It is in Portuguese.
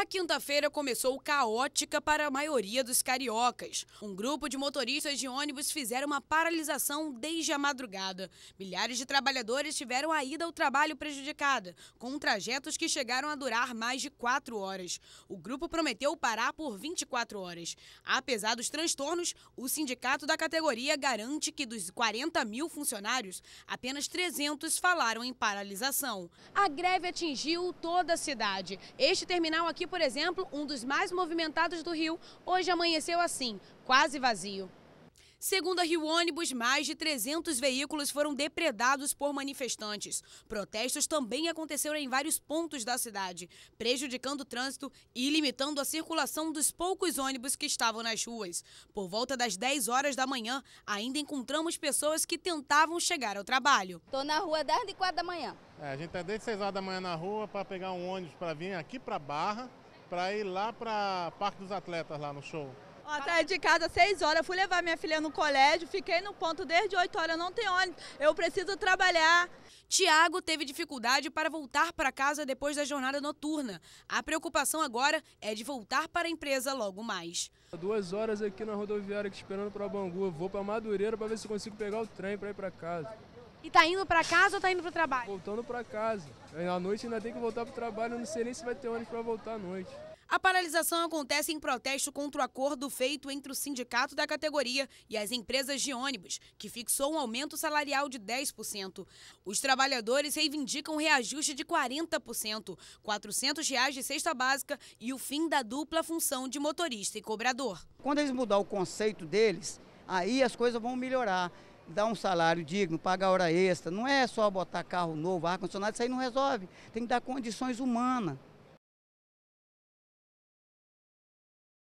A quinta-feira começou caótica para a maioria dos cariocas. Um grupo de motoristas de ônibus fizeram uma paralisação desde a madrugada. Milhares de trabalhadores tiveram a ida ao trabalho prejudicada, com trajetos que chegaram a durar mais de quatro horas. O grupo prometeu parar por 24 horas. Apesar dos transtornos, o sindicato da categoria garante que dos 40 mil funcionários, apenas 300 falaram em paralisação. A greve atingiu toda a cidade. Este terminal aqui por exemplo, um dos mais movimentados do Rio, hoje amanheceu assim, quase vazio. Segundo a Rio Ônibus, mais de 300 veículos foram depredados por manifestantes. Protestos também aconteceram em vários pontos da cidade, prejudicando o trânsito e limitando a circulação dos poucos ônibus que estavam nas ruas. Por volta das 10 horas da manhã, ainda encontramos pessoas que tentavam chegar ao trabalho. Estou na rua desde 4 da manhã. É, a gente está desde 6 horas da manhã na rua para pegar um ônibus para vir aqui para Barra para ir lá para Parque dos Atletas, lá no show. Ó, tá de casa às 6 horas, fui levar minha filha no colégio, fiquei no ponto desde 8 horas, não tem ônibus, eu preciso trabalhar. Tiago teve dificuldade para voltar para casa depois da jornada noturna. A preocupação agora é de voltar para a empresa logo mais. Duas horas aqui na rodoviária esperando para Bangu, vou para Madureira para ver se consigo pegar o trem para ir para casa. E tá indo para casa ou tá indo pro trabalho? Voltando para casa. À noite ainda tem que voltar pro trabalho, eu não sei nem se vai ter ônibus para voltar à noite. A paralisação acontece em protesto contra o acordo feito entre o sindicato da categoria e as empresas de ônibus, que fixou um aumento salarial de 10%. Os trabalhadores reivindicam reajuste de 40%, R$ 400 reais de cesta básica e o fim da dupla função de motorista e cobrador. Quando eles mudar o conceito deles, aí as coisas vão melhorar dar um salário digno, pagar hora extra. Não é só botar carro novo, ar-condicionado, isso aí não resolve. Tem que dar condições humanas.